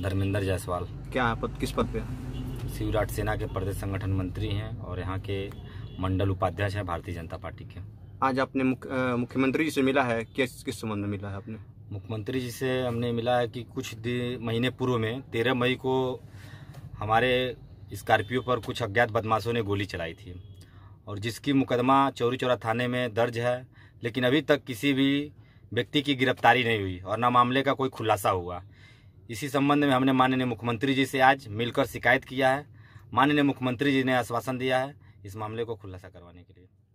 धर्मेंद्र जायसवाल क्या पद किस पद पे शिवराज सेना के प्रदेश संगठन मंत्री हैं और यहाँ के मंडल उपाध्यक्ष हैं भारतीय जनता पार्टी के आज आपने मुख्यमंत्री जी से मिला है किस किस संबंध में मिला है आपने मुख्यमंत्री जी से हमने मिला है कि कुछ महीने पूर्व में तेरह मई को हमारे स्कॉर्पियो पर कुछ अज्ञात बदमाशों ने गोली चलाई थी और जिसकी मुकदमा चौरी चौरा थाने में दर्ज है लेकिन अभी तक किसी भी व्यक्ति की गिरफ्तारी नहीं हुई और न मामले का कोई खुलासा हुआ इसी संबंध में हमने माननीय मुख्यमंत्री जी से आज मिलकर शिकायत किया है माननीय मुख्यमंत्री जी ने आश्वासन दिया है इस मामले को खुलासा करवाने के लिए